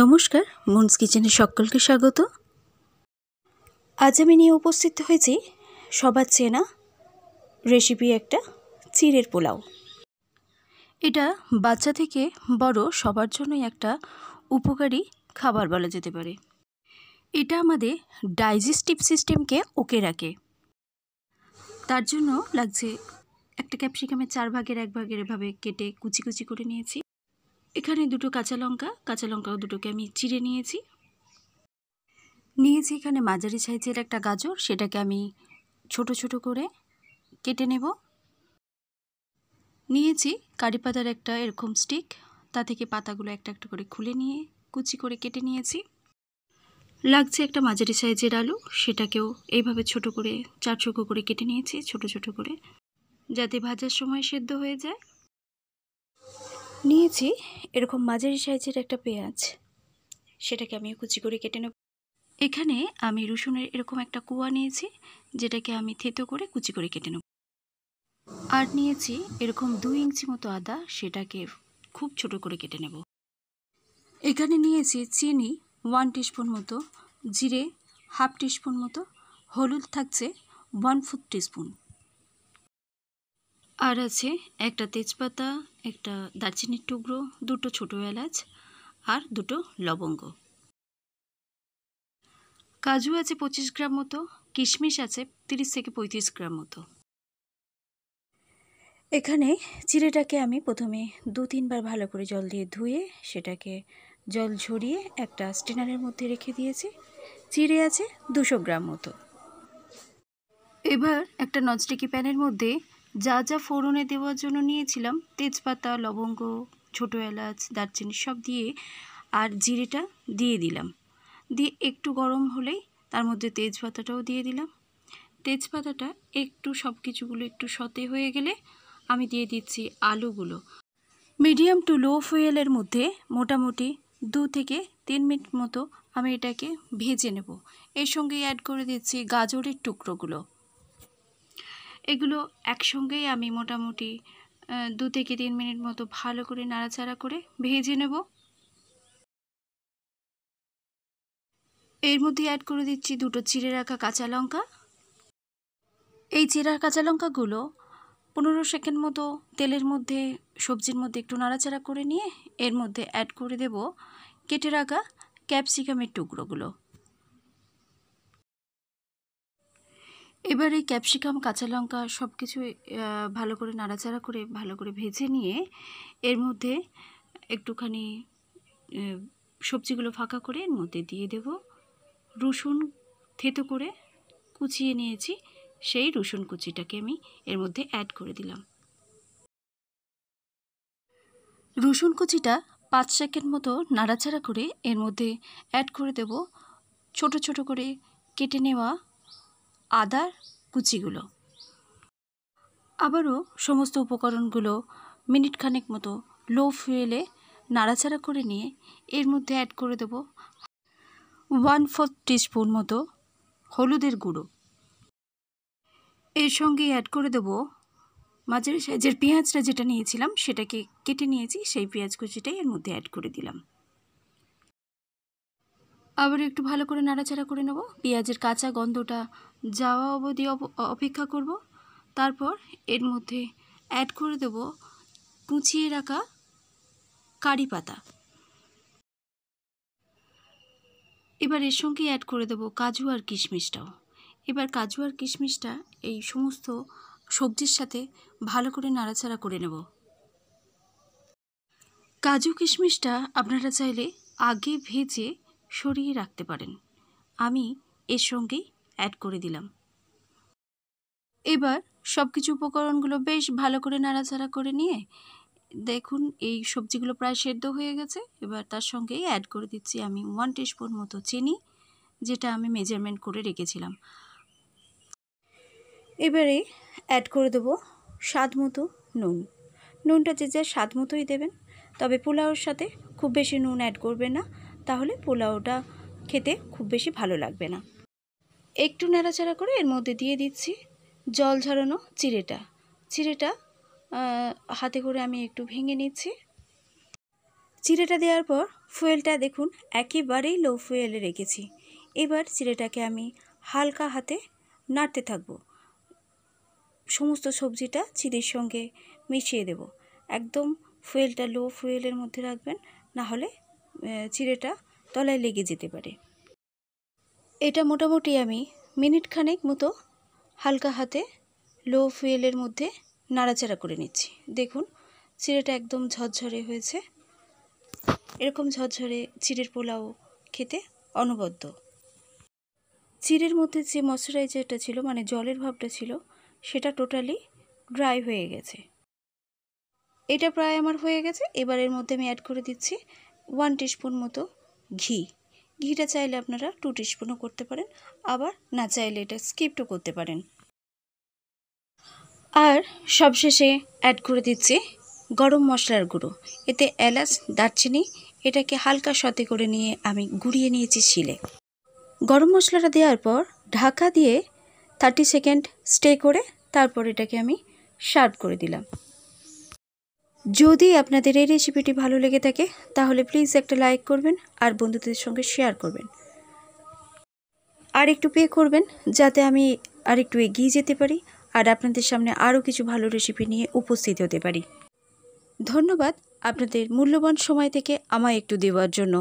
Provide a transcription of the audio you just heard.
নমস্কার মুন্স কিচেনে সকলকে স্বাগত আজ আমি নিয়ে উপস্থিত হয়েছি সবার চেনা রেসিপি একটা চিড়ের পোলাও এটা বাচ্চা থেকে বড় সবার জন্যই একটা উপকারী খাবার বলা যেতে পারে এটা আমাদের ডাইজেস্টিভ সিস্টেমকে ওকে রাখে তার জন্য লাগছে একটা ক্যাপসিকামের চার ভাগের এক ভাগের এভাবে কেটে কুচি কুচি করে নিয়েছি এখানে দুটো কাঁচা লঙ্কা কাঁচা লঙ্কা দুটোকে আমি চিড়ে নিয়েছি নিয়েছি এখানে মাঝারি সাইজের একটা গাজর সেটাকে আমি ছোট ছোট করে কেটে নেব নিয়েছি কারি পাতার একটা এরকম স্টিক তা থেকে পাতাগুলো একটা একটা করে খুলে নিয়ে কুচি করে কেটে নিয়েছি লাগছে একটা মাঝারি সাইজের আলু সেটাকেও এইভাবে ছোট করে চারচুকো করে কেটে নিয়েছি ছোট ছোট করে যাতে ভাজার সময় সেদ্ধ হয়ে যায় নিয়েছি এরকম মাঝারি সাইজের একটা পেঁয়াজ সেটাকে আমি কুচি করে কেটে নেব এখানে আমি রসুনের এরকম একটা কুয়া নিয়েছি যেটাকে আমি থেতো করে কুচি করে কেটে নেব আর নিয়েছি এরকম দুই ইঞ্চি মতো আদা সেটাকে খুব ছোট করে কেটে নেব এখানে নিয়েছি চিনি ওয়ান টিস্পুন মতো জিরে হাফ টিস্পুন মতো হলুদ থাকছে ওয়ান ফোর টিস্পুন আর আছে একটা তেজপাতা একটা দারচিনির টুকরো দুটো ছোটো এলাচ আর দুটো লবঙ্গ কাজু আছে পঁচিশ গ্রাম মতো কিশমিশ আছে তিরিশ থেকে পঁয়ত্রিশ গ্রাম মতো এখানে চিড়েটাকে আমি প্রথমে দু তিনবার ভালো করে জল দিয়ে ধুয়ে সেটাকে জল ঝরিয়ে একটা স্টেনারের মধ্যে রেখে দিয়েছি চিড়ে আছে দুশো গ্রাম মতো এবার একটা ননস্টিকি প্যানের মধ্যে যা যা ফোড়নে দেওয়ার জন্য নিয়েছিলাম তেজপাতা লবঙ্গ ছোটো এলাচ দারচিনি সব দিয়ে আর জিরেটা দিয়ে দিলাম দিয়ে একটু গরম হলেই তার মধ্যে তেজপাতাটাও দিয়ে দিলাম তেজপাতাটা একটু সব কিছুগুলো একটু সতে হয়ে গেলে আমি দিয়ে দিচ্ছি আলুগুলো মিডিয়াম টু লো ফুয়েলের মধ্যে মোটামুটি দু থেকে তিন মিনিট মতো আমি এটাকে ভেজে নেব এর সঙ্গে অ্যাড করে দিচ্ছি গাজরের টুকরোগুলো এগুলো একসঙ্গেই আমি মোটামুটি দু থেকে তিন মিনিট মতো ভালো করে নাড়াচাড়া করে ভেজে নেব এর মধ্যে অ্যাড করে দিচ্ছি দুটো চিড়ে রাখা কাঁচা লঙ্কা এই চিরা কাঁচা লঙ্কাগুলো পনেরো সেকেন্ড মতো তেলের মধ্যে সবজির মধ্যে একটু নাড়াচাড়া করে নিয়ে এর মধ্যে অ্যাড করে দেব কেটে রাখা ক্যাপসিকামের টুকরোগুলো এবার এই ক্যাপসিকাম কাঁচা লঙ্কা সব কিছু ভালো করে নাড়াচাড়া করে ভালো করে ভেজে নিয়ে এর মধ্যে একটুখানি সবজিগুলো ফাঁকা করে এর মধ্যে দিয়ে দেব রসুন থেতো করে কুচিয়ে নিয়েছি সেই রসুন কুচিটাকে আমি এর মধ্যে অ্যাড করে দিলাম রসুন কুচিটা পাঁচ সেকেন্ড মতো নাড়াচাড়া করে এর মধ্যে অ্যাড করে দেব ছোট ছোট করে কেটে নেওয়া আদার কুচিগুলো আবারও সমস্ত উপকরণগুলো মিনিট খানেক মতো লো ফুয়েলে নাড়াচাড়া করে নিয়ে এর মধ্যে অ্যাড করে দেব ওয়ান ফোর্থ টিস্পুন মতো হলুদের গুঁড়ো এর সঙ্গে অ্যাড করে দেব মাঝের সাইজের পেঁয়াজটা যেটা নিয়েছিলাম সেটাকে কেটে নিয়েছি সেই পেঁয়াজ কুচিটাই এর মধ্যে অ্যাড করে দিলাম আবার একটু ভালো করে নাড়াচাড়া করে নেব পেঁয়াজের কাঁচা গন্ধটা যাওয়া অবধি অপেক্ষা করব তারপর এর মধ্যে অ্যাড করে দেব কুচিয়ে রাখা কারি পাতা এবার এর সঙ্গে অ্যাড করে দেব কাজু আর কিশমিশটাও এবার কাজু আর কিশমিশটা এই সমস্ত সবজির সাথে ভালো করে নাড়াচাড়া করে নেব কাজু কিশমিশটা আপনারা চাইলে আগে ভেজে সরিয়ে রাখতে পারেন আমি এর সঙ্গেই অ্যাড করে দিলাম এবার সব কিছু উপকরণগুলো বেশ ভালো করে নাড়াচাড়া করে নিয়ে দেখুন এই সবজিগুলো প্রায় সেদ্ধ হয়ে গেছে এবার তার সঙ্গে অ্যাড করে দিচ্ছি আমি ওয়ান টিস্পুন মতো চিনি যেটা আমি মেজারমেন্ট করে রেখেছিলাম এবারে অ্যাড করে দেবো স্বাদ মতো নুন নুনটা যে যা স্বাদ মতোই দেবেন তবে পোলাওর সাথে খুব বেশি নুন অ্যাড করবে না তাহলে পোলাওটা খেতে খুব বেশি ভালো লাগবে না একটু নাড়াচাড়া করে এর মধ্যে দিয়ে দিচ্ছি জল ঝরানো চিড়েটা চিড়েটা হাতে করে আমি একটু ভেঙে নিচ্ছি চিড়েটা দেওয়ার পর ফুয়েলটা দেখুন একেবারেই লো ফুয়েলে রেখেছি এবার চিড়েটাকে আমি হালকা হাতে নাড়তে থাকব সমস্ত সবজিটা চিড়ের সঙ্গে মিশিয়ে দেব একদম ফুয়েলটা লো ফুয়েলের মধ্যে রাখবেন না হলে চিড়েটা তলায় লেগে যেতে পারে এটা মোটামুটি আমি মিনিট খানেক মতো হালকা হাতে লো ফুয়েলের মধ্যে নাড়াচাড়া করে নিচ্ছি দেখুন চিড়েটা একদম ঝরঝরে হয়েছে এরকম ঝরঝরে চিড়ের পোলাও খেতে অনবদ্য চিড়ের মধ্যে যে ময়শ্চারাইজারটা ছিল মানে জলের ভাবটা ছিল সেটা টোটালি ড্রাই হয়ে গেছে এটা প্রায় আমার হয়ে গেছে এবার এর মধ্যে আমি অ্যাড করে দিচ্ছি ওয়ান টিস্পুন মতো ঘি ঘিটা চাইলে আপনারা টু টিস্পুনও করতে পারেন আবার না চাইলে এটা স্কিপটও করতে পারেন আর সবশেষে অ্যাড করে দিচ্ছে গরম মশলার গুঁড়ো এতে এলাচ দারচিনি এটাকে হালকা সতে করে নিয়ে আমি গুড়িয়ে নিয়েছি শিলে গরম মশলাটা দেওয়ার পর ঢাকা দিয়ে থার্টি সেকেন্ড স্টে করে তারপর এটাকে আমি সার্ভ করে দিলাম যদি আপনাদের এই রেসিপিটি ভালো লেগে থাকে তাহলে প্লিজ একটা লাইক করবেন আর বন্ধুদের সঙ্গে শেয়ার করবেন আর একটু পে করবেন যাতে আমি আর একটু এগিয়ে যেতে পারি আর আপনাদের সামনে আরও কিছু ভালো রেসিপি নিয়ে উপস্থিত হতে পারি ধন্যবাদ আপনাদের মূল্যবান সময় থেকে আমায় একটু দেওয়ার জন্য